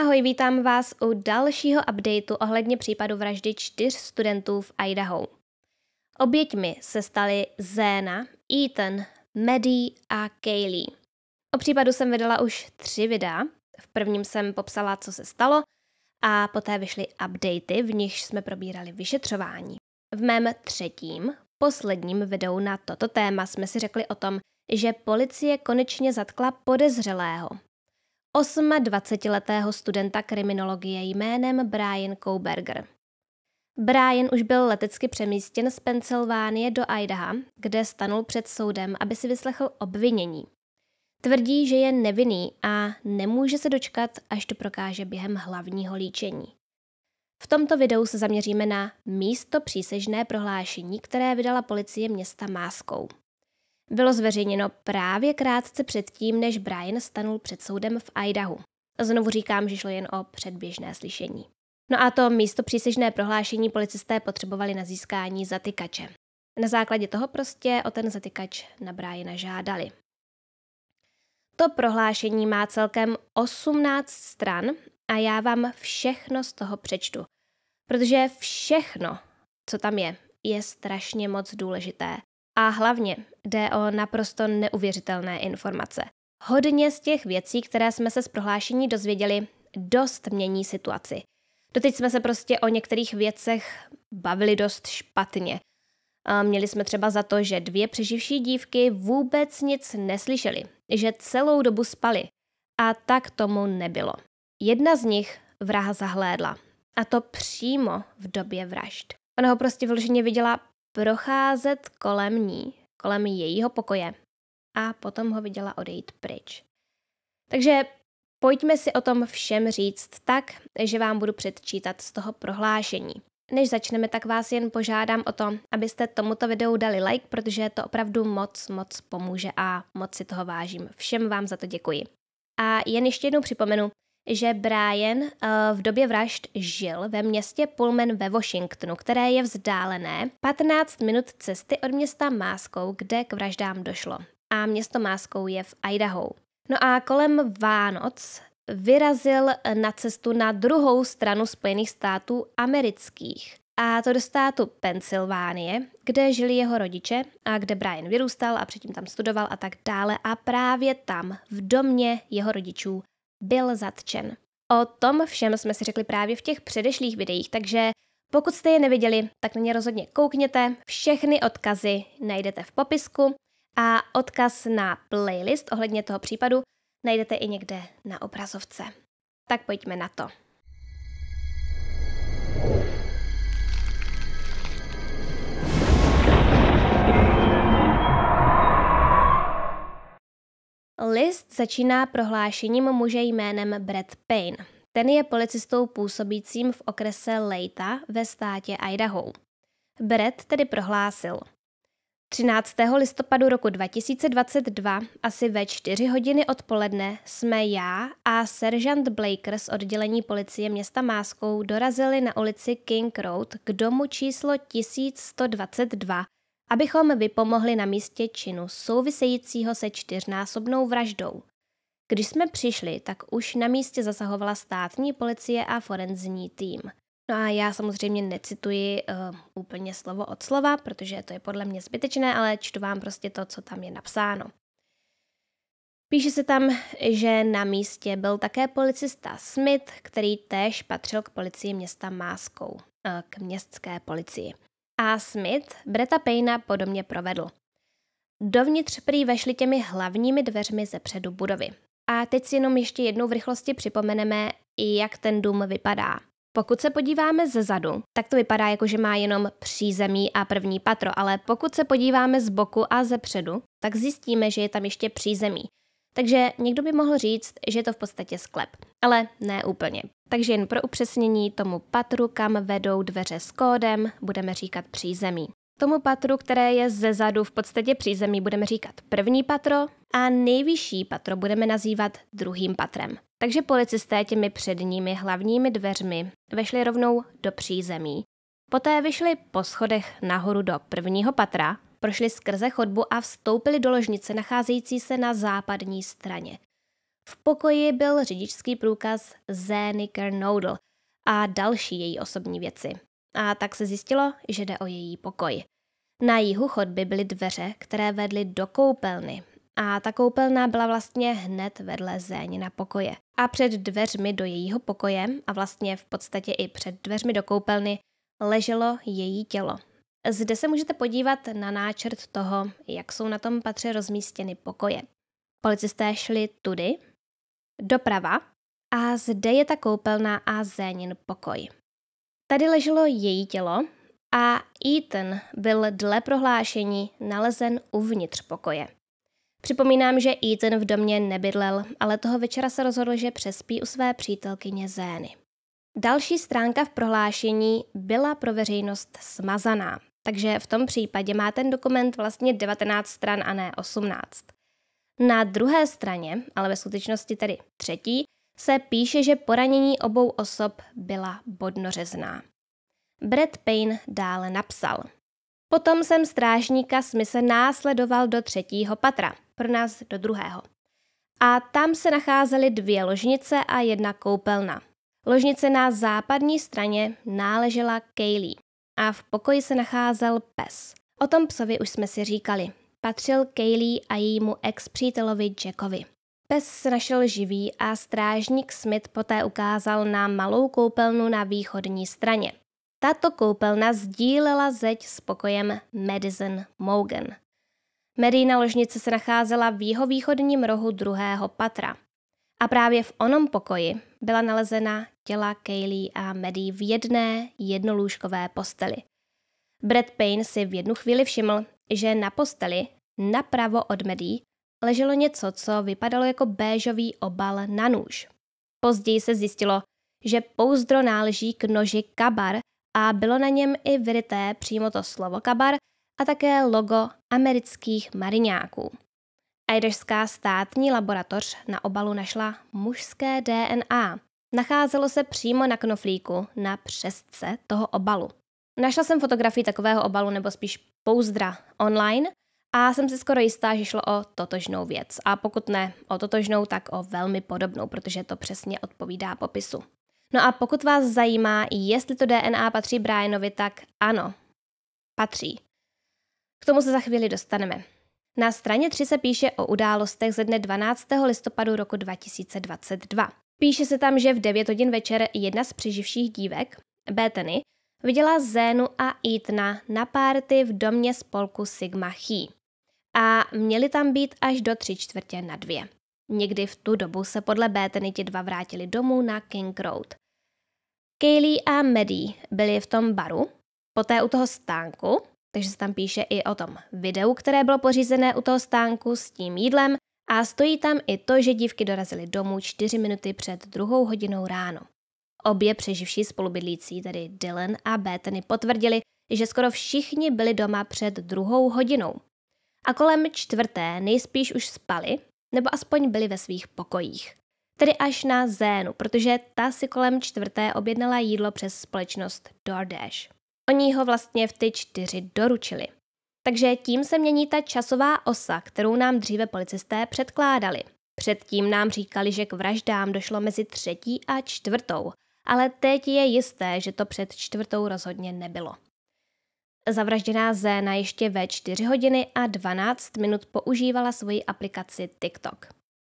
Ahoj, vítám vás u dalšího updateu ohledně případu vraždy čtyř studentů v Idaho. Oběťmi se staly Zéna, Ethan, Maddie a Kaylee. O případu jsem vydala už tři videa. V prvním jsem popsala, co se stalo, a poté vyšly updaty, v nichž jsme probírali vyšetřování. V mém třetím, posledním videu na toto téma jsme si řekli o tom, že policie konečně zatkla podezřelého, 28-letého studenta kriminologie jménem Brian Koberger. Brian už byl letecky přemístěn z Pensylvánie do Idaha, kde stanul před soudem, aby si vyslechl obvinění. Tvrdí, že je nevinný a nemůže se dočkat, až to prokáže během hlavního líčení. V tomto videu se zaměříme na místo přísežné prohlášení, které vydala policie města Máskou bylo zveřejněno právě krátce předtím, než Brian stanul před soudem v Idahu. Znovu říkám, že šlo jen o předběžné slyšení. No a to místo přísežné prohlášení policisté potřebovali na získání zatykače. Na základě toho prostě o ten zatykač na Briana žádali. To prohlášení má celkem 18 stran a já vám všechno z toho přečtu, protože všechno, co tam je, je strašně moc důležité a hlavně jde o naprosto neuvěřitelné informace. Hodně z těch věcí, které jsme se z prohlášení dozvěděli, dost mění situaci. Doteď jsme se prostě o některých věcech bavili dost špatně. Měli jsme třeba za to, že dvě přeživší dívky vůbec nic neslyšely, že celou dobu spaly. A tak tomu nebylo. Jedna z nich vraha zahlédla. A to přímo v době vražd. Ona ho prostě vloženě viděla procházet kolem ní, kolem jejího pokoje a potom ho viděla odejít pryč. Takže pojďme si o tom všem říct tak, že vám budu předčítat z toho prohlášení. Než začneme, tak vás jen požádám o to, abyste tomuto videu dali like, protože to opravdu moc, moc pomůže a moc si toho vážím. Všem vám za to děkuji. A jen ještě jednou připomenu, že Brian eh, v době vražd žil ve městě Pullman ve Washingtonu, které je vzdálené 15 minut cesty od města Máskou, kde k vraždám došlo. A město Máskou je v Idaho. No a kolem Vánoc vyrazil na cestu na druhou stranu Spojených států amerických. A to do státu Pensylvánie, kde žili jeho rodiče a kde Brian vyrůstal a předtím tam studoval a tak dále. A právě tam, v domě jeho rodičů, byl zatčen. O tom všem jsme si řekli právě v těch předešlých videích, takže pokud jste je neviděli, tak na ně rozhodně koukněte. Všechny odkazy najdete v popisku a odkaz na playlist ohledně toho případu najdete i někde na obrazovce. Tak pojďme na to. List začíná prohlášením muže jménem Brad Payne. Ten je policistou působícím v okrese Leita ve státě Idaho. Brad tedy prohlásil. 13. listopadu roku 2022, asi ve 4 hodiny odpoledne, jsme já a seržant Blaker z oddělení policie města Máskou dorazili na ulici King Road k domu číslo 1122 abychom vypomohli na místě činu souvisejícího se čtyřnásobnou vraždou. Když jsme přišli, tak už na místě zasahovala státní policie a forenzní tým. No a já samozřejmě necituji uh, úplně slovo od slova, protože to je podle mě zbytečné, ale čtu vám prostě to, co tam je napsáno. Píše se tam, že na místě byl také policista Smith, který též patřil k policii města Máskou, eh, k městské policii. A. Smith Breta Payna podobně provedl. Dovnitř prý vešli těmi hlavními dveřmi ze předu budovy. A teď si jenom ještě jednou v rychlosti připomeneme, jak ten dům vypadá. Pokud se podíváme ze zadu, tak to vypadá jako, že má jenom přízemí a první patro, ale pokud se podíváme z boku a ze předu, tak zjistíme, že je tam ještě přízemí. Takže někdo by mohl říct, že je to v podstatě sklep, ale ne úplně. Takže jen pro upřesnění tomu patru, kam vedou dveře s kódem, budeme říkat přízemí. Tomu patru, které je ze zadu v podstatě přízemí, budeme říkat první patro a nejvyšší patro budeme nazývat druhým patrem. Takže policisté těmi předními hlavními dveřmi vešli rovnou do přízemí. Poté vyšli po schodech nahoru do prvního patra Prošli skrze chodbu a vstoupili do ložnice nacházející se na západní straně. V pokoji byl řidičský průkaz Zény Kernodle a další její osobní věci. A tak se zjistilo, že jde o její pokoj. Na jihu chodby byly dveře, které vedly do koupelny. A ta koupelna byla vlastně hned vedle Zéně na pokoje. A před dveřmi do jejího pokoje a vlastně v podstatě i před dveřmi do koupelny leželo její tělo, zde se můžete podívat na náčrt toho, jak jsou na tom patře rozmístěny pokoje. Policisté šli tudy, doprava, a zde je ta koupelna a Zénin pokoj. Tady leželo její tělo a Ethan byl dle prohlášení nalezen uvnitř pokoje. Připomínám, že Ethan v domě nebydlel, ale toho večera se rozhodl, že přespí u své přítelkyně Zény. Další stránka v prohlášení byla pro veřejnost smazaná. Takže v tom případě má ten dokument vlastně 19 stran a ne 18. Na druhé straně, ale ve skutečnosti tedy třetí, se píše, že poranění obou osob byla bodnořezná. Brad Payne dále napsal. Potom jsem strážníka smise následoval do třetího patra, pro nás do druhého. A tam se nacházely dvě ložnice a jedna koupelna. Ložnice na západní straně náležela Kaylee, a v pokoji se nacházel pes. O tom psovi už jsme si říkali. Patřil Kaylee a jejímu ex-přítelovi Jackovi. Pes se našel živý a strážník Smith poté ukázal na malou koupelnu na východní straně. Tato koupelna sdílela zeď s pokojem Madison Mogan. Medina ložnice se nacházela v jeho východním rohu druhého patra. A právě v onom pokoji byla nalezena těla Kaylee a Maddie v jedné jednolůžkové posteli. Brad Payne si v jednu chvíli všiml, že na posteli, napravo od Maddie, leželo něco, co vypadalo jako béžový obal na nůž. Později se zjistilo, že pouzdro náleží k noži kabar a bylo na něm i vyryté přímo to slovo kabar a také logo amerických mariňáků. Irešská státní laboratoř na obalu našla mužské DNA, Nacházelo se přímo na knoflíku, na přesce toho obalu. Našla jsem fotografii takového obalu nebo spíš pouzdra online a jsem si skoro jistá, že šlo o totožnou věc. A pokud ne o totožnou, tak o velmi podobnou, protože to přesně odpovídá popisu. No a pokud vás zajímá, jestli to DNA patří Brianovi, tak ano, patří. K tomu se za chvíli dostaneme. Na straně 3 se píše o událostech ze dne 12. listopadu roku 2022. Píše se tam, že v 9 hodin večer jedna z přeživších dívek, Bethany, viděla Zénu a Itna na párty v domě spolku Sigma Chi. A měli tam být až do tři čtvrtě na dvě. Někdy v tu dobu se podle Bethany ti dva vrátili domů na King Road. Kaylee a Maddie byli v tom baru, poté u toho stánku, takže se tam píše i o tom videu, které bylo pořízené u toho stánku s tím jídlem a stojí tam i to, že dívky dorazily domů čtyři minuty před druhou hodinou ráno. Obě přeživší spolubydlící, tedy Dylan a Bethany, potvrdili, že skoro všichni byli doma před druhou hodinou. A kolem čtvrté nejspíš už spali, nebo aspoň byli ve svých pokojích. Tedy až na Zénu, protože ta si kolem čtvrté objednala jídlo přes společnost DoorDash. Oni ho vlastně v ty čtyři doručili – takže tím se mění ta časová osa, kterou nám dříve policisté předkládali. Předtím nám říkali, že k vraždám došlo mezi třetí a čtvrtou, ale teď je jisté, že to před čtvrtou rozhodně nebylo. Zavražděná Zéna ještě ve 4 hodiny a 12 minut používala svoji aplikaci TikTok.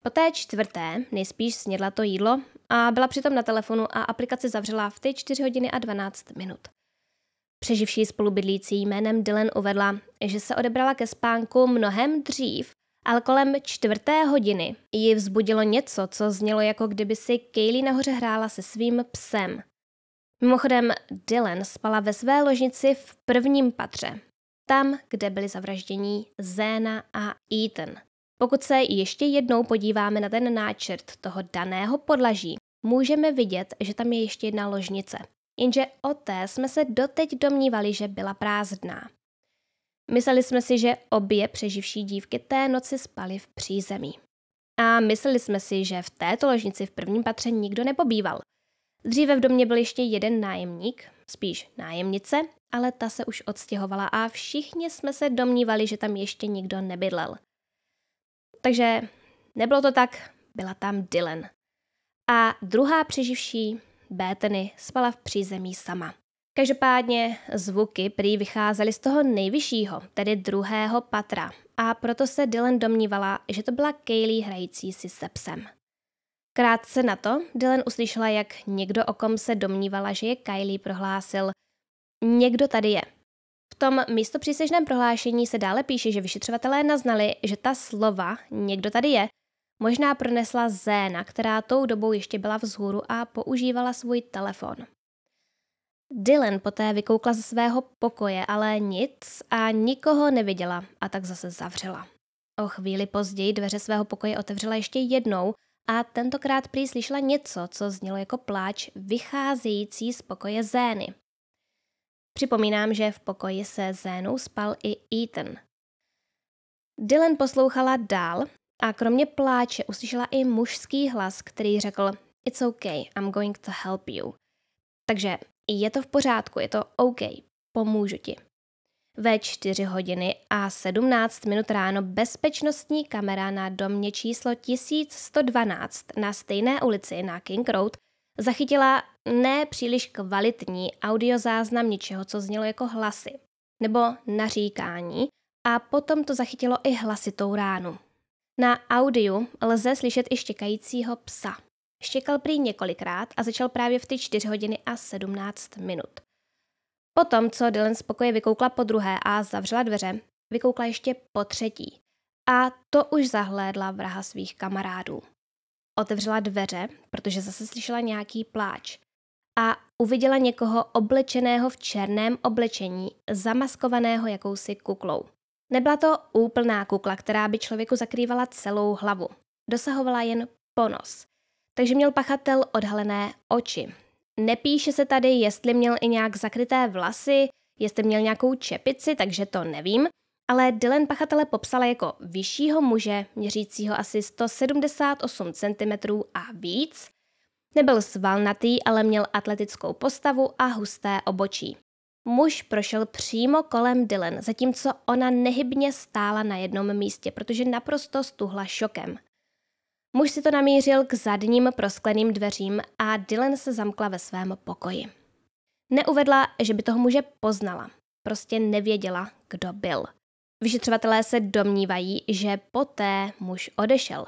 Po té čtvrté nejspíš snědla to jídlo a byla přitom na telefonu a aplikaci zavřela v ty 4 hodiny a 12 minut. Přeživší spolubydlící jménem Dylan uvedla, že se odebrala ke spánku mnohem dřív, ale kolem čtvrté hodiny ji vzbudilo něco, co znělo jako kdyby si Kaylee nahoře hrála se svým psem. Mimochodem, Dylan spala ve své ložnici v prvním patře, tam, kde byli zavraždění Zéna a Ethan. Pokud se ještě jednou podíváme na ten náčrt toho daného podlaží, můžeme vidět, že tam je ještě jedna ložnice jenže o té jsme se doteď domnívali, že byla prázdná. Mysleli jsme si, že obě přeživší dívky té noci spaly v přízemí. A mysleli jsme si, že v této ložnici v prvním patře nikdo nepobýval. Dříve v domě byl ještě jeden nájemník, spíš nájemnice, ale ta se už odstěhovala a všichni jsme se domnívali, že tam ještě nikdo nebydlel. Takže nebylo to tak, byla tam Dylan. A druhá přeživší Bethany spala v přízemí sama. Každopádně zvuky prý vycházely z toho nejvyššího, tedy druhého patra, a proto se Dylan domnívala, že to byla Kaylee hrající si se psem. Krátce na to Dylan uslyšela, jak někdo, o kom se domnívala, že je Kylie, prohlásil Někdo tady je. V tom místo přísežném prohlášení se dále píše, že vyšetřovatelé naznali, že ta slova někdo tady je Možná pronesla Zéna, která tou dobou ještě byla vzhůru a používala svůj telefon. Dylan poté vykoukla ze svého pokoje, ale nic a nikoho neviděla a tak zase zavřela. O chvíli později dveře svého pokoje otevřela ještě jednou a tentokrát prý slyšela něco, co znělo jako pláč vycházející z pokoje Zény. Připomínám, že v pokoji se Zénou spal i Ethan. Dylan poslouchala dál a kromě pláče uslyšela i mužský hlas, který řekl It's okay, I'm going to help you. Takže je to v pořádku, je to OK, pomůžu ti. Ve 4 hodiny a 17 minut ráno bezpečnostní kamera na domě číslo 1112 na stejné ulici na King Road zachytila nepříliš kvalitní audiozáznam něčeho, co znělo jako hlasy nebo naříkání a potom to zachytilo i hlasitou ránu. Na audiu lze slyšet i štěkajícího psa. Štěkal prý několikrát a začal právě v ty 4 hodiny a 17 minut. Potom, co Dylan z pokoje vykoukla po druhé a zavřela dveře, vykoukla ještě po třetí. A to už zahlédla vraha svých kamarádů. Otevřela dveře, protože zase slyšela nějaký pláč. A uviděla někoho oblečeného v černém oblečení, zamaskovaného jakousi kuklou. Nebyla to úplná kukla, která by člověku zakrývala celou hlavu. Dosahovala jen ponos. Takže měl pachatel odhalené oči. Nepíše se tady, jestli měl i nějak zakryté vlasy, jestli měl nějakou čepici, takže to nevím, ale Dylan pachatele popsala jako vyššího muže, měřícího asi 178 cm a víc. Nebyl svalnatý, ale měl atletickou postavu a husté obočí. Muž prošel přímo kolem Dylan, zatímco ona nehybně stála na jednom místě, protože naprosto stuhla šokem. Muž si to namířil k zadním proskleným dveřím a Dylan se zamkla ve svém pokoji. Neuvedla, že by toho muže poznala. Prostě nevěděla, kdo byl. Vyšetřovatelé se domnívají, že poté muž odešel.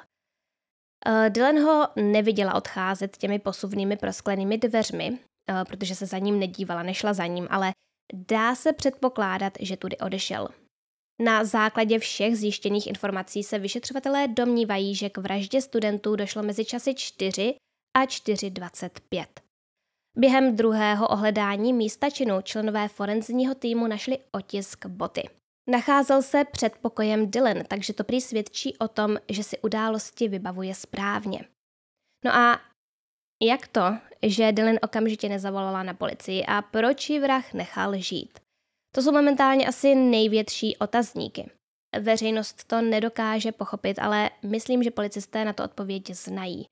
Eh, Dylan ho neviděla odcházet těmi posuvnými prosklenými dveřmi, eh, protože se za ním nedívala, nešla za ním, ale Dá se předpokládat, že tudy odešel. Na základě všech zjištěných informací se vyšetřovatelé domnívají, že k vraždě studentů došlo mezi časy 4 a 4.25. Během druhého ohledání místa činu členové forenzního týmu našli otisk boty. Nacházel se před pokojem Dylan, takže to prý svědčí o tom, že si události vybavuje správně. No a jak to, že Dylan okamžitě nezavolala na policii a proč ji vrah nechal žít? To jsou momentálně asi největší otazníky. Veřejnost to nedokáže pochopit, ale myslím, že policisté na to odpověď znají.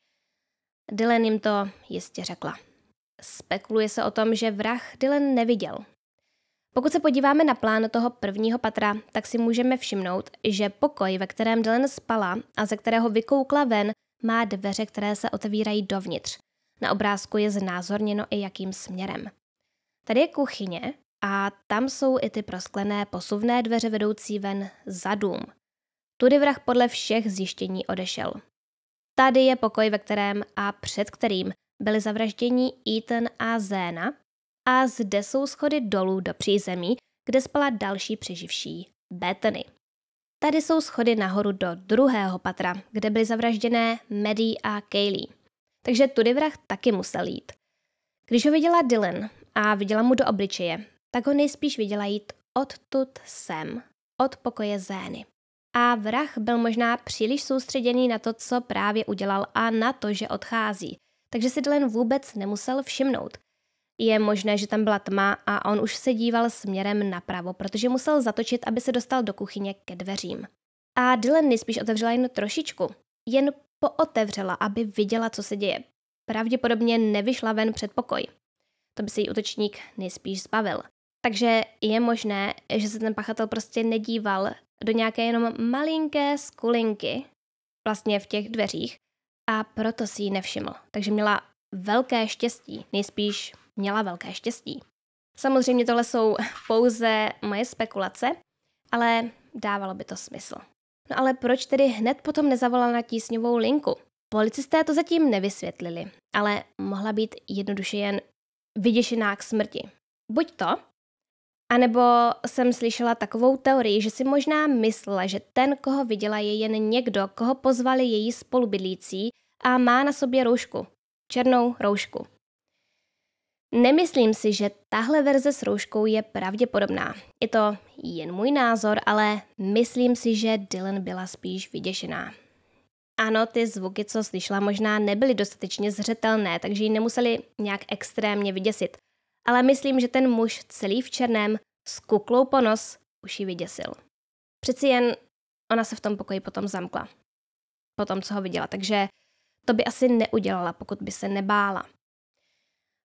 Dylan jim to jistě řekla. Spekuluje se o tom, že vrah Dylan neviděl. Pokud se podíváme na plán toho prvního patra, tak si můžeme všimnout, že pokoj, ve kterém Dylan spala a ze kterého vykoukla ven, má dveře, které se otevírají dovnitř – na obrázku je znázorněno i jakým směrem. Tady je kuchyně a tam jsou i ty prosklené posuvné dveře vedoucí ven za dům. Tudy vrah podle všech zjištění odešel. Tady je pokoj, ve kterém a před kterým byli zavražděni Ethan a Zéna a zde jsou schody dolů do přízemí, kde spala další přeživší, Bethany. Tady jsou schody nahoru do druhého patra, kde byly zavražděné Maddie a Kaylee takže tudy vrah taky musel jít. Když ho viděla Dylan a viděla mu do obličeje, tak ho nejspíš viděla jít odtud sem, od pokoje Zény. A vrah byl možná příliš soustředěný na to, co právě udělal a na to, že odchází, takže si Dylan vůbec nemusel všimnout. Je možné, že tam byla tma a on už se díval směrem napravo, protože musel zatočit, aby se dostal do kuchyně ke dveřím. A Dylan nejspíš otevřela jen trošičku, jen pootevřela, aby viděla, co se děje. Pravděpodobně nevyšla ven před pokoj. To by se jí útočník nejspíš zbavil. Takže je možné, že se ten pachatel prostě nedíval do nějaké jenom malinké skulinky, vlastně v těch dveřích, a proto si ji nevšiml. Takže měla velké štěstí, nejspíš měla velké štěstí. Samozřejmě tohle jsou pouze moje spekulace, ale dávalo by to smysl. No ale proč tedy hned potom nezavolal na tísňovou linku? Policisté to zatím nevysvětlili, ale mohla být jednoduše jen vyděšená k smrti. Buď to, anebo jsem slyšela takovou teorii, že si možná myslela, že ten, koho viděla, je jen někdo, koho pozvali její spolubydlící a má na sobě roušku. Černou roušku. Nemyslím si, že tahle verze s rouškou je pravděpodobná. Je to jen můj názor, ale myslím si, že Dylan byla spíš vyděšená. Ano, ty zvuky, co slyšela, možná nebyly dostatečně zřetelné, takže ji nemuseli nějak extrémně vyděsit. Ale myslím, že ten muž celý v černém s kuklou po nos už ji vyděsil. Přeci jen ona se v tom pokoji potom zamkla. Po tom, co ho viděla, takže to by asi neudělala, pokud by se nebála.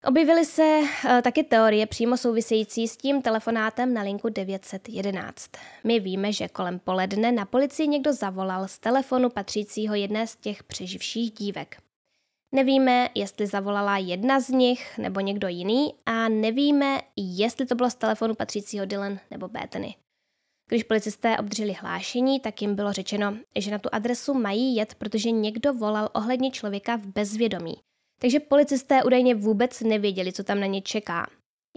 Objevily se uh, taky teorie přímo související s tím telefonátem na linku 911. My víme, že kolem poledne na policii někdo zavolal z telefonu patřícího jedné z těch přeživších dívek. Nevíme, jestli zavolala jedna z nich nebo někdo jiný a nevíme, jestli to bylo z telefonu patřícího Dylan nebo Bethany. Když policisté obdrželi hlášení, tak jim bylo řečeno, že na tu adresu mají jet, protože někdo volal ohledně člověka v bezvědomí – takže policisté údajně vůbec nevěděli, co tam na ně čeká.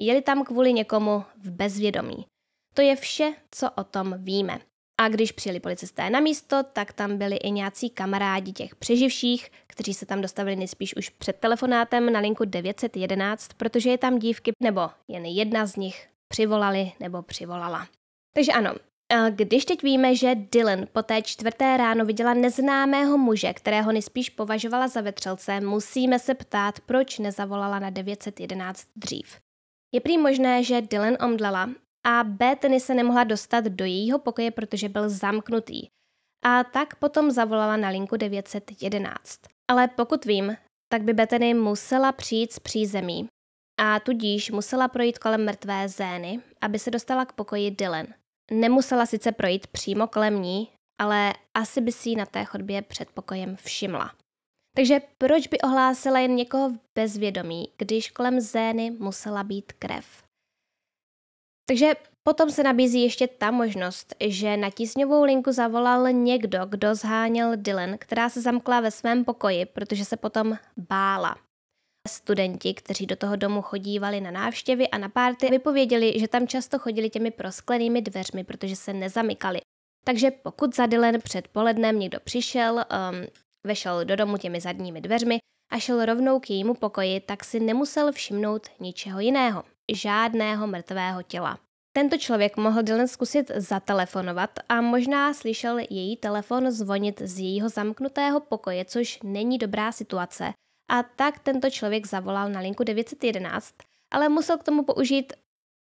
Jeli tam kvůli někomu v bezvědomí. To je vše, co o tom víme. A když přijeli policisté na místo, tak tam byli i nějací kamarádi těch přeživších, kteří se tam dostavili nejspíš už před telefonátem na linku 911, protože je tam dívky nebo jen jedna z nich přivolali nebo přivolala. Takže ano, když teď víme, že Dylan po té čtvrté ráno viděla neznámého muže, kterého nejspíš považovala za vetřelce, musíme se ptát, proč nezavolala na 911 dřív. Je prý možné, že Dylan omdlela a Bethany se nemohla dostat do jejího pokoje, protože byl zamknutý. A tak potom zavolala na linku 911. Ale pokud vím, tak by Bethany musela přijít z přízemí a tudíž musela projít kolem mrtvé Zény, aby se dostala k pokoji Dylan – Nemusela sice projít přímo kolem ní, ale asi by si ji na té chodbě před pokojem všimla. Takže proč by ohlásila jen někoho v bezvědomí, když kolem Zény musela být krev? Takže potom se nabízí ještě ta možnost, že na tísňovou linku zavolal někdo, kdo zháněl Dylan, která se zamkla ve svém pokoji, protože se potom bála. Studenti, kteří do toho domu chodívali na návštěvy a na párty, vypověděli, že tam často chodili těmi prosklenými dveřmi, protože se nezamykali. Takže pokud za Dylan polednem někdo přišel, um, vešel do domu těmi zadními dveřmi a šel rovnou k jejímu pokoji, tak si nemusel všimnout ničeho jiného. Žádného mrtvého těla. Tento člověk mohl Dylan zkusit zatelefonovat a možná slyšel její telefon zvonit z jejího zamknutého pokoje, což není dobrá situace, a tak tento člověk zavolal na linku 911, ale musel k tomu použít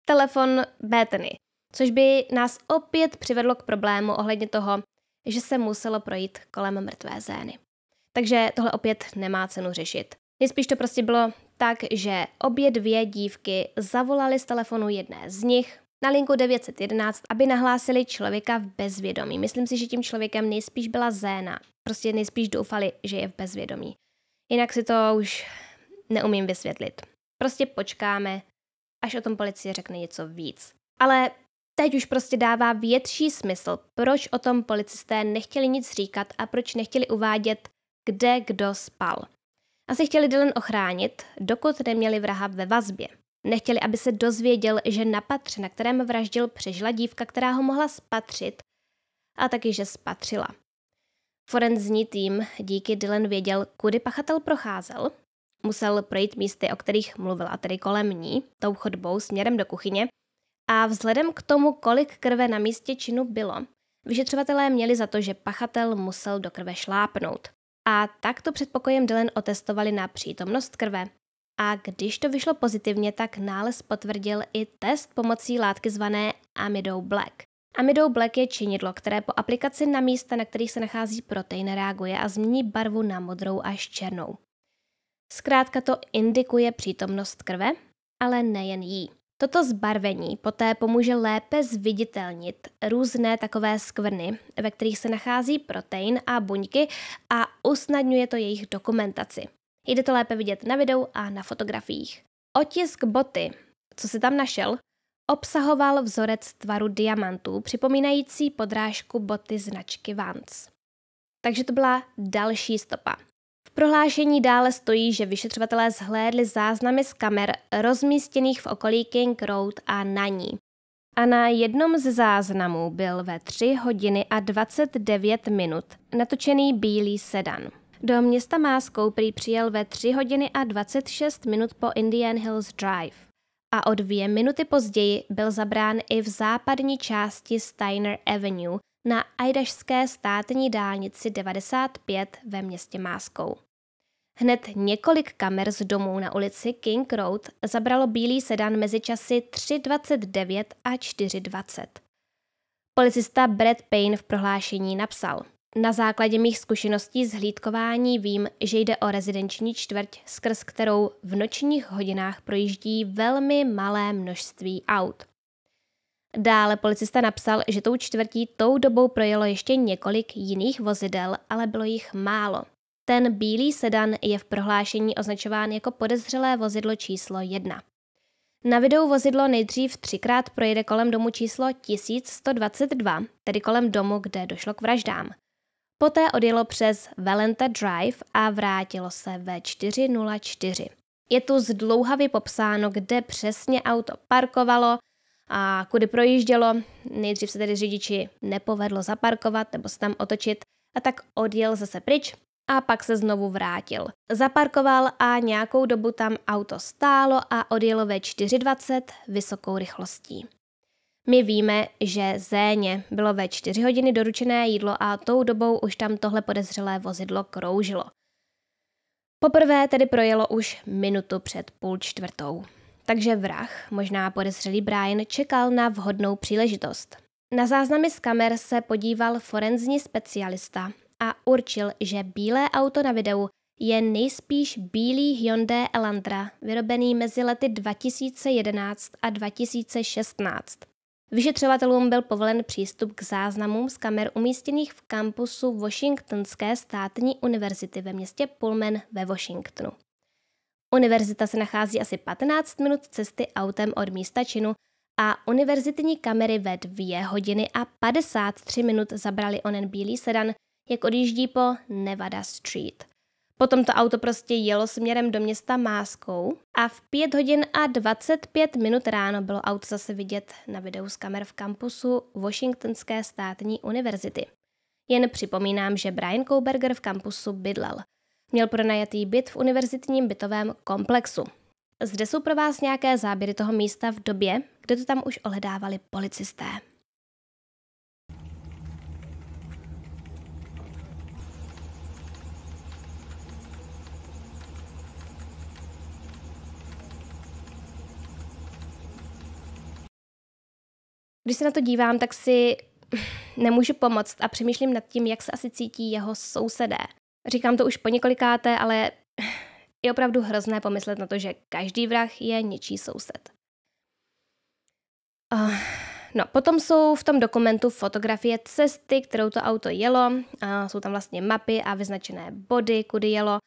telefon Bethany, což by nás opět přivedlo k problému ohledně toho, že se muselo projít kolem mrtvé zény. Takže tohle opět nemá cenu řešit. Nejspíš to prostě bylo tak, že obě dvě dívky zavolaly z telefonu jedné z nich na linku 911, aby nahlásili člověka v bezvědomí. Myslím si, že tím člověkem nejspíš byla Zéna. Prostě nejspíš doufali, že je v bezvědomí. Jinak si to už neumím vysvětlit. Prostě počkáme, až o tom policie řekne něco víc. Ale teď už prostě dává větší smysl, proč o tom policisté nechtěli nic říkat a proč nechtěli uvádět, kde kdo spal. Asi chtěli Dylan ochránit, dokud neměli vraha ve vazbě. Nechtěli, aby se dozvěděl, že na patře, na kterém vraždil, přežila dívka, která ho mohla spatřit, a taky, že spatřila. Forenzní tým díky Dylan věděl, kudy pachatel procházel, musel projít místy, o kterých mluvila, tedy kolem ní, tou chodbou směrem do kuchyně, a vzhledem k tomu, kolik krve na místě činu bylo, vyšetřovatelé měli za to, že pachatel musel do krve šlápnout. A to před pokojem Dylan otestovali na přítomnost krve. A když to vyšlo pozitivně, tak nález potvrdil i test pomocí látky zvané Amidou Black. Amidou Black je činidlo, které po aplikaci na místa, na kterých se nachází protein, reaguje a změní barvu na modrou až černou. Zkrátka to indikuje přítomnost krve, ale nejen jí. Toto zbarvení poté pomůže lépe zviditelnit různé takové skvrny, ve kterých se nachází protein a buňky a usnadňuje to jejich dokumentaci. Jde to lépe vidět na videu a na fotografiích. Otisk boty, co si tam našel, obsahoval vzorec tvaru diamantů, připomínající podrážku boty značky Vans. Takže to byla další stopa. V prohlášení dále stojí, že vyšetřovatelé zhlédli záznamy z kamer rozmístěných v okolí King Road a na ní. A na jednom z záznamů byl ve 3 hodiny a 29 minut natočený bílý sedan. Do města Máskou prý přijel ve 3 hodiny a 26 minut po Indian Hills Drive a o dvě minuty později byl zabrán i v západní části Steiner Avenue na Ajdašské státní dálnici 95 ve městě Máskou. Hned několik kamer z domů na ulici King Road zabralo bílý sedan mezi časy 3.29 a 4.20. Policista Brad Payne v prohlášení napsal – na základě mých zkušeností z hlídkování vím, že jde o rezidenční čtvrť, skrz kterou v nočních hodinách projíždí velmi malé množství aut. Dále policista napsal, že tou čtvrtí tou dobou projelo ještě několik jiných vozidel, ale bylo jich málo. Ten bílý sedan je v prohlášení označován jako podezřelé vozidlo číslo 1. Na videu vozidlo nejdřív třikrát projede kolem domu číslo 1122, tedy kolem domu, kde došlo k vraždám. Poté odjelo přes Valenta Drive a vrátilo se ve 4.04. Je tu zdlouhavě popsáno, kde přesně auto parkovalo a kudy projíždělo. Nejdřív se tedy řidiči nepovedlo zaparkovat nebo se tam otočit a tak odjel zase pryč a pak se znovu vrátil. Zaparkoval a nějakou dobu tam auto stálo a odjelo ve 4.20 vysokou rychlostí. My víme, že Zéně bylo ve čtyři hodiny doručené jídlo a tou dobou už tam tohle podezřelé vozidlo kroužilo. Poprvé tedy projelo už minutu před půl čtvrtou. Takže vrah, možná podezřelý Brian, čekal na vhodnou příležitost. Na záznamy z kamer se podíval forenzní specialista a určil, že bílé auto na videu je nejspíš bílý Hyundai Elantra, vyrobený mezi lety 2011 a 2016. Vyšetřovatelům byl povolen přístup k záznamům z kamer umístěných v kampusu Washingtonské státní univerzity ve městě Pullman ve Washingtonu. Univerzita se nachází asi 15 minut cesty autem od místa činu a univerzitní kamery ve 2 hodiny a 53 minut zabrali onen bílý sedan, jak odjíždí po Nevada Street. Potom to auto prostě jelo směrem do města Máskou a v 5 hodin a 25 minut ráno bylo auto zase vidět na videu z kamer v kampusu Washingtonské státní univerzity. Jen připomínám, že Brian Kouberger v kampusu bydlel. Měl pronajatý byt v univerzitním bytovém komplexu. Zde jsou pro vás nějaké záběry toho místa v době, kdy to tam už ohledávali policisté. Když se na to dívám, tak si nemůžu pomoct a přemýšlím nad tím, jak se asi cítí jeho sousedé. Říkám to už po několikáté, ale je opravdu hrozné pomyslet na to, že každý vrah je něčí soused. Uh, no, potom jsou v tom dokumentu fotografie cesty, kterou to auto jelo, uh, jsou tam vlastně mapy a vyznačené body, kudy jelo.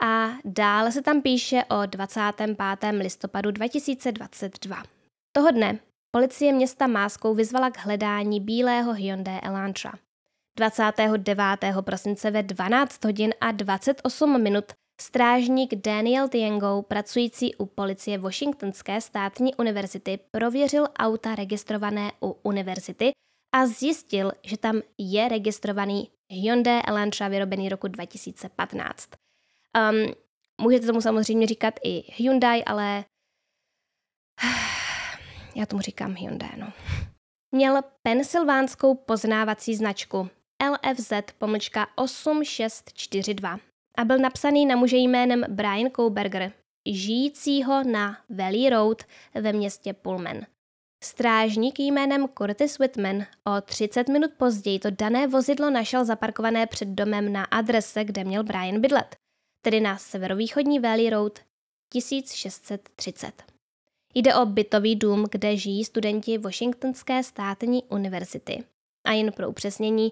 A dále se tam píše o 25. listopadu 2022. Toho dne Policie města Máskou vyzvala k hledání bílého Hyundai Elantra. 29. prosince ve 12 hodin a 28 minut strážník Daniel Tiengo, pracující u policie Washingtonské státní univerzity, prověřil auta registrované u univerzity a zjistil, že tam je registrovaný Hyundai Elantra vyrobený roku 2015. Um, ehm, můžete tomu samozřejmě říkat i Hyundai, ale já tomu říkám Hyundai, no. Měl pensylvánskou poznávací značku LFZ pomlčka 8642 a byl napsaný na muže jménem Brian Kouberger, žijícího na Valley Road ve městě Pullman. Strážník jménem Curtis Whitman o 30 minut později to dané vozidlo našel zaparkované před domem na adrese, kde měl Brian bydlet, tedy na severovýchodní Valley Road 1630. Jde o bytový dům, kde žijí studenti Washingtonské státní univerzity. A jen pro upřesnění,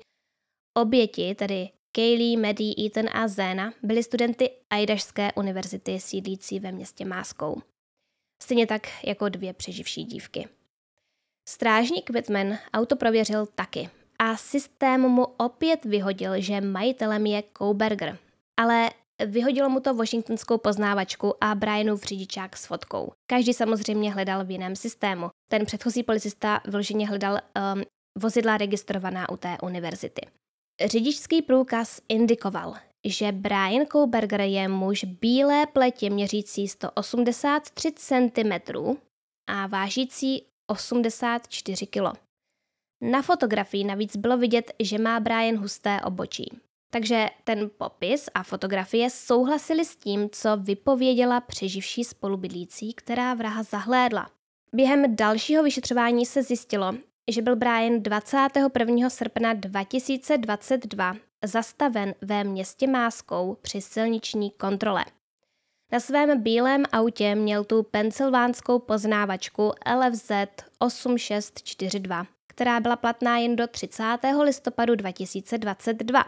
oběti, tedy Kaylee, Maddie, Ethan a Zena, byli studenty Ajdašské univerzity sídlící ve městě Máskou. Stejně tak jako dvě přeživší dívky. Strážník Whitman auto prověřil taky a systém mu opět vyhodil, že majitelem je Koberger, ale Vyhodilo mu to washingtonskou poznávačku a Brianův řidičák s fotkou. Každý samozřejmě hledal v jiném systému. Ten předchozí policista vyloženě hledal um, vozidla registrovaná u té univerzity. Řidičský průkaz indikoval, že Brian Kouberger je muž bílé pletě měřící 183 cm a vážící 84 kg. Na fotografii navíc bylo vidět, že má Brian husté obočí. Takže ten popis a fotografie souhlasily s tím, co vypověděla přeživší spolubydlící, která vraha zahlédla. Během dalšího vyšetřování se zjistilo, že byl Brian 21. srpna 2022 zastaven ve městě Máskou při silniční kontrole. Na svém bílém autě měl tu pensylvánskou poznávačku LFZ 8642, která byla platná jen do 30. listopadu 2022.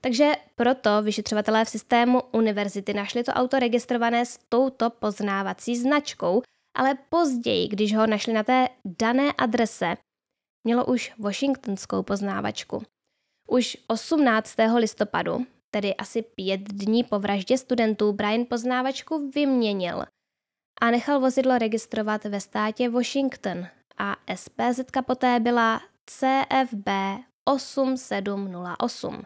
Takže proto vyšetřovatelé v systému univerzity našli to auto registrované s touto poznávací značkou, ale později, když ho našli na té dané adrese, mělo už washingtonskou poznávačku. Už 18. listopadu, tedy asi pět dní po vraždě studentů, Brian poznávačku vyměnil a nechal vozidlo registrovat ve státě Washington a SPZ poté byla CFB 8708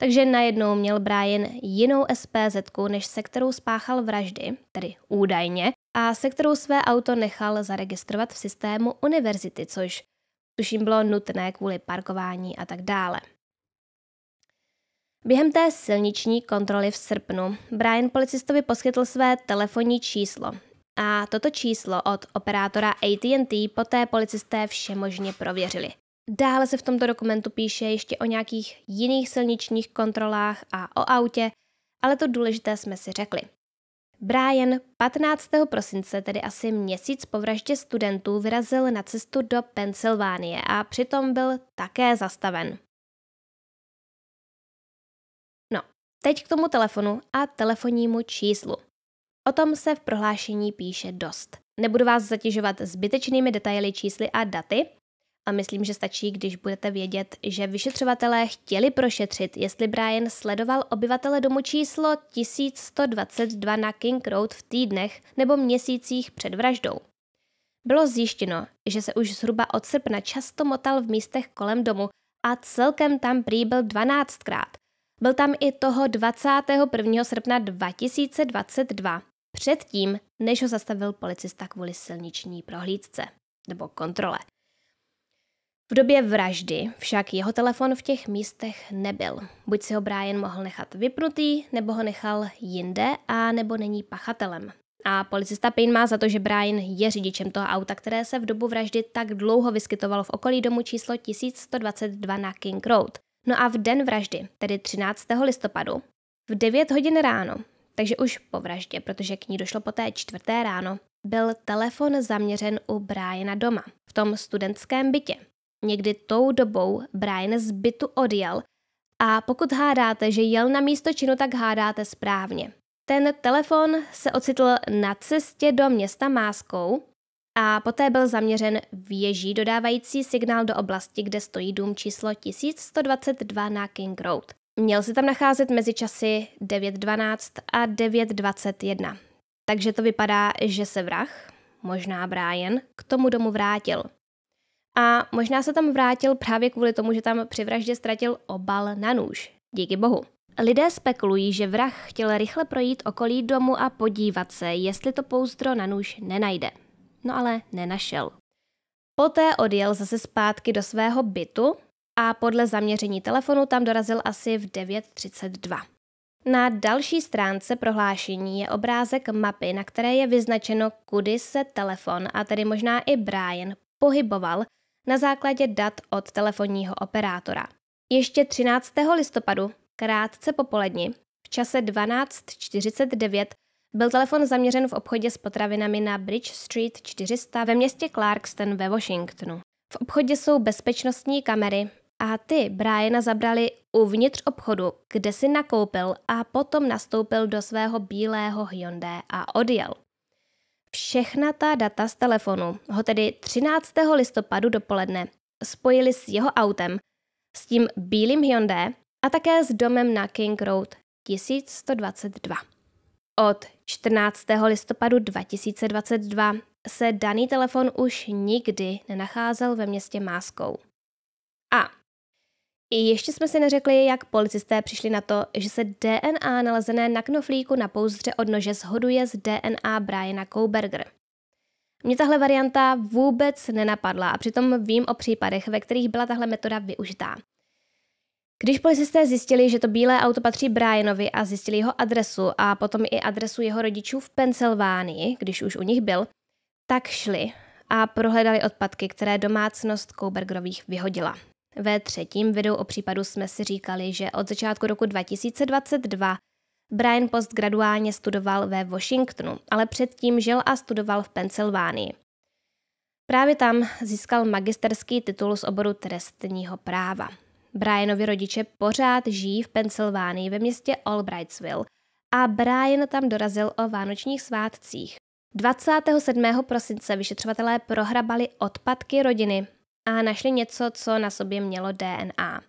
takže najednou měl Brian jinou spz než se kterou spáchal vraždy, tedy údajně, a se kterou své auto nechal zaregistrovat v systému univerzity, což tuším bylo nutné kvůli parkování a tak dále. Během té silniční kontroly v srpnu Brian policistovi poskytl své telefonní číslo a toto číslo od operátora AT&T poté policisté všemožně prověřili – Dále se v tomto dokumentu píše ještě o nějakých jiných silničních kontrolách a o autě, ale to důležité jsme si řekli. Brian 15. prosince, tedy asi měsíc po vraždě studentů, vyrazil na cestu do Pensylvánie a přitom byl také zastaven. No, teď k tomu telefonu a telefonnímu číslu. O tom se v prohlášení píše dost. Nebudu vás zatěžovat zbytečnými detaily, čísly a daty, a myslím, že stačí, když budete vědět, že vyšetřovatelé chtěli prošetřit, jestli Brian sledoval obyvatele domu číslo 1122 na King Road v týdnech nebo měsících před vraždou. Bylo zjištěno, že se už zhruba od srpna často motal v místech kolem domu a celkem tam prý byl 12krát. Byl tam i toho 21. srpna 2022, předtím, než ho zastavil policista kvůli silniční prohlídce nebo kontrole. V době vraždy však jeho telefon v těch místech nebyl. Buď si ho Brian mohl nechat vypnutý, nebo ho nechal jinde, a nebo není pachatelem. A policista Payne má za to, že Brian je řidičem toho auta, které se v dobu vraždy tak dlouho vyskytovalo v okolí domu číslo 1122 na King Road. No a v den vraždy, tedy 13. listopadu, v 9 hodin ráno, takže už po vraždě, protože k ní došlo poté čtvrté ráno, byl telefon zaměřen u Briana doma, v tom studentském bytě, Někdy tou dobou Brian z bytu odjel a pokud hádáte, že jel na místo činu, tak hádáte správně. Ten telefon se ocitl na cestě do města Máskou a poté byl zaměřen věží dodávající signál do oblasti, kde stojí dům číslo 1122 na King Road. Měl se tam nacházet mezi časy 9.12 a 9.21. Takže to vypadá, že se vrah, možná Brian, k tomu domu vrátil – a možná se tam vrátil právě kvůli tomu, že tam při vraždě ztratil obal na nůž. Díky bohu. Lidé spekulují, že vrah chtěl rychle projít okolí domu a podívat se, jestli to pouzdro na nůž nenajde. No ale nenašel. Poté odjel zase zpátky do svého bytu a podle zaměření telefonu tam dorazil asi v 9.32. Na další stránce prohlášení je obrázek mapy, na které je vyznačeno, kudy se telefon, a tedy možná i Brian, pohyboval na základě dat od telefonního operátora. Ještě 13. listopadu, krátce popoledni, v čase 12.49 byl telefon zaměřen v obchodě s potravinami na Bridge Street 400 ve městě Clarkston ve Washingtonu. V obchodě jsou bezpečnostní kamery a ty Briana zabrali uvnitř obchodu, kde si nakoupil a potom nastoupil do svého bílého Hyundai a odjel všechna ta data z telefonu ho tedy 13. listopadu dopoledne spojili s jeho autem, s tím bílým Hyundai a také s domem na King Road 1122. Od 14. listopadu 2022 se daný telefon už nikdy nenacházel ve městě Máskou. I ještě jsme si neřekli, jak policisté přišli na to, že se DNA nalezené na knoflíku na pouzdře od nože shoduje s DNA Briana Kouberger. Mě tahle varianta vůbec nenapadla a přitom vím o případech, ve kterých byla tahle metoda využitá. Když policisté zjistili, že to bílé auto patří Brianovi a zjistili jeho adresu a potom i adresu jeho rodičů v Pensylvánii, když už u nich byl, tak šli a prohledali odpadky, které domácnost Kobergrových vyhodila. Ve třetím videu o případu jsme si říkali, že od začátku roku 2022 Brian postgraduálně studoval ve Washingtonu, ale předtím žil a studoval v Pensylvánii. Právě tam získal magisterský titul z oboru trestního práva. Brianovi rodiče pořád žijí v Pensylvánii ve městě Albrightsville a Brian tam dorazil o vánočních svátcích. 27. prosince vyšetřovatelé prohrabali odpadky rodiny a našli něco, co na sobě mělo DNA.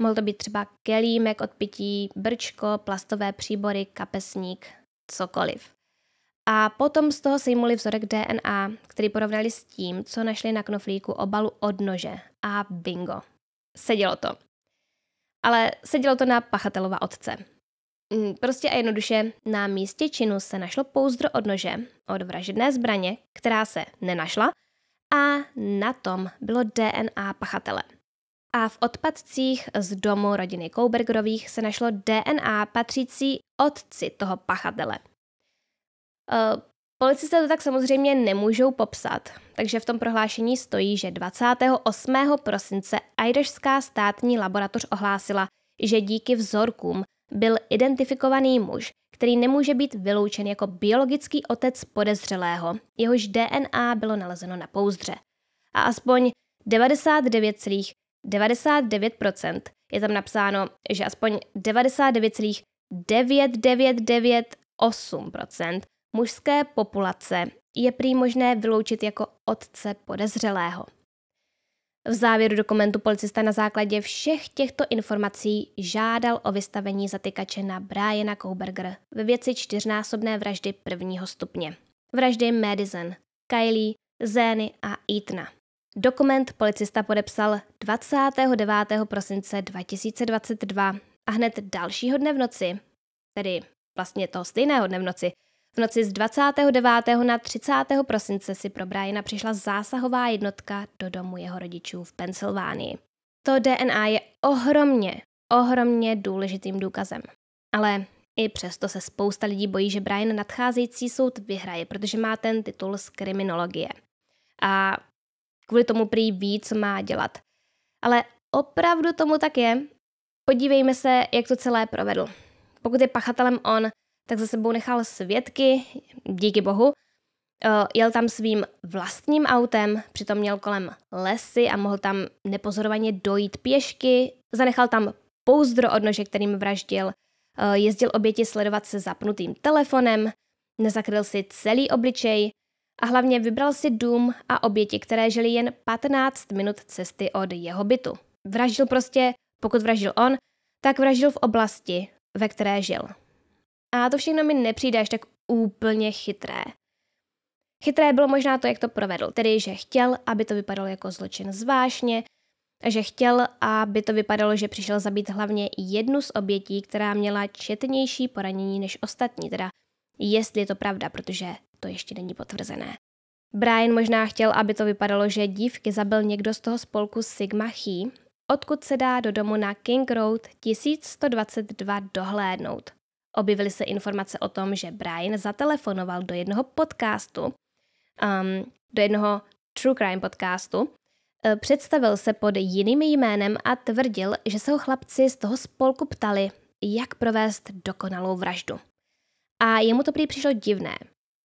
Mohl to být třeba kelímek od pití, brčko, plastové příbory, kapesník, cokoliv. A potom z toho sejmuli vzorek DNA, který porovnali s tím, co našli na knoflíku obalu od nože. A bingo. Sedělo to. Ale sedělo to na pachatelova otce. Mm, prostě a jednoduše, na místě činu se našlo pouzdro od nože od vražedné zbraně, která se nenašla – a na tom bylo DNA pachatele. A v odpadcích z domu rodiny Koubergerových se našlo DNA patřící otci toho pachatele. E, Policisté to tak samozřejmě nemůžou popsat, takže v tom prohlášení stojí, že 28. prosince Ajdešská státní laboratoř ohlásila, že díky vzorkům byl identifikovaný muž, který nemůže být vyloučen jako biologický otec podezřelého, jehož DNA bylo nalezeno na pouzdře. A aspoň 99,99% 99% je tam napsáno, že aspoň 99,9998% mužské populace je prý možné vyloučit jako otce podezřelého. V závěru dokumentu policista na základě všech těchto informací žádal o vystavení zatykače na Briana Kouberger ve věci čtyřnásobné vraždy prvního stupně. Vraždy Madison, Kylie, Zény a Eatna. Dokument policista podepsal 29. prosince 2022 a hned dalšího dne v noci, tedy vlastně toho stejného dne v noci, v noci z 29. na 30. prosince si pro Briana přišla zásahová jednotka do domu jeho rodičů v Pensylvánii. To DNA je ohromně, ohromně důležitým důkazem. Ale i přesto se spousta lidí bojí, že Brian nadcházející soud vyhraje, protože má ten titul z kriminologie. A kvůli tomu prý ví, co má dělat. Ale opravdu tomu tak je? Podívejme se, jak to celé provedl. Pokud je pachatelem on, tak za sebou nechal svědky, díky bohu. Eh, jel tam svým vlastním autem, přitom měl kolem lesy a mohl tam nepozorovaně dojít pěšky. Zanechal tam pouzdro od nože, kterým vraždil. Eh, jezdil oběti sledovat se zapnutým telefonem, nezakryl si celý obličej a hlavně vybral si dům a oběti, které žili jen 15 minut cesty od jeho bytu. Vraždil prostě, pokud vraždil on, tak vraždil v oblasti, ve které žil. A to všechno mi nepřijde až tak úplně chytré. Chytré bylo možná to, jak to provedl, tedy že chtěl, aby to vypadalo jako zločin zvážně, že chtěl, aby to vypadalo, že přišel zabít hlavně jednu z obětí, která měla četnější poranění než ostatní, teda jestli je to pravda, protože to ještě není potvrzené. Brian možná chtěl, aby to vypadalo, že dívky zabil někdo z toho spolku Sigma Chi, odkud se dá do domu na King Road 1122 dohlédnout objevily se informace o tom, že Brian zatelefonoval do jednoho podcastu, um, do jednoho true crime podcastu, uh, Představil se pod jiným jménem a tvrdil, že se ho chlapci z toho spolku ptali, jak provést dokonalou vraždu. A jemu to prý přišlo divné.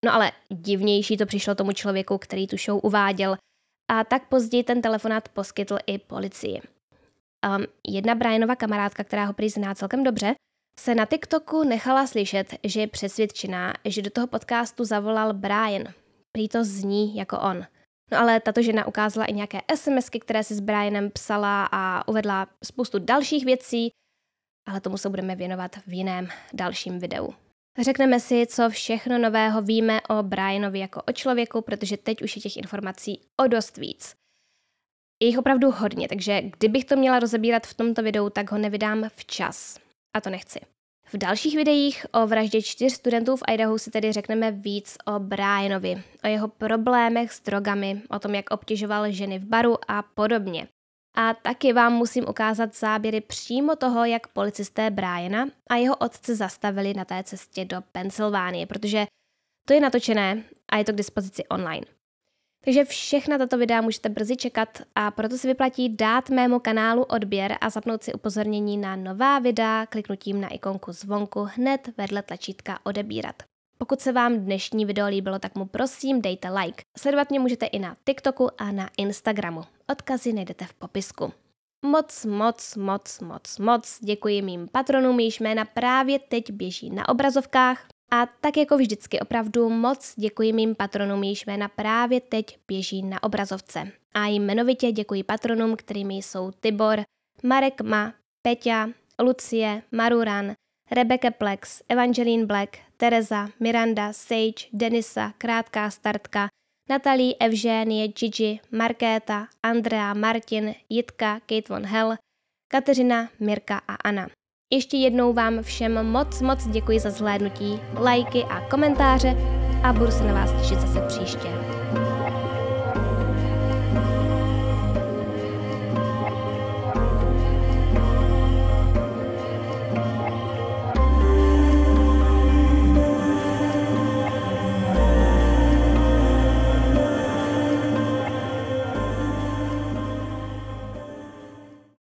No ale divnější to přišlo tomu člověku, který tu show uváděl. A tak později ten telefonát poskytl i policii. Um, jedna Brianova kamarádka, která ho prý zná celkem dobře, se na TikToku nechala slyšet, že je přesvědčená, že do toho podcastu zavolal Brian. Prý to zní jako on. No ale tato žena ukázala i nějaké SMSky, které si s Brianem psala a uvedla spoustu dalších věcí, ale tomu se budeme věnovat v jiném dalším videu. Řekneme si, co všechno nového víme o Brianovi jako o člověku, protože teď už je těch informací o dost víc. Je jich opravdu hodně, takže kdybych to měla rozebírat v tomto videu, tak ho nevydám včas a to nechci. V dalších videích o vraždě čtyř studentů v Idaho si tedy řekneme víc o Brianovi, o jeho problémech s drogami, o tom, jak obtěžoval ženy v baru a podobně. A taky vám musím ukázat záběry přímo toho, jak policisté Briana a jeho otce zastavili na té cestě do Pensylvánie, protože to je natočené a je to k dispozici online. Takže všechna tato videa můžete brzy čekat a proto si vyplatí dát mému kanálu odběr a zapnout si upozornění na nová videa kliknutím na ikonku zvonku hned vedle tlačítka odebírat. Pokud se vám dnešní video líbilo, tak mu prosím dejte like. Sledovat mě můžete i na TikToku a na Instagramu. Odkazy najdete v popisku. Moc, moc, moc, moc, moc děkuji mým patronům, jejich jména právě teď běží na obrazovkách. A tak jako vždycky opravdu moc děkuji mým patronům, jejíž jména právě teď běží na obrazovce. A jmenovitě děkuji patronům, kterými jsou Tibor, Marek Ma, Peťa, Lucie, Maruran, Rebecca Plex, Evangeline Black, Tereza, Miranda, Sage, Denisa, Krátká startka, Natalí, Evženie, Gigi, Markéta, Andrea, Martin, Jitka, Kate von Hell, Kateřina, Mirka a Anna. Ještě jednou vám všem moc, moc děkuji za zhlédnutí, lajky a komentáře a budu se na vás těšit zase příště.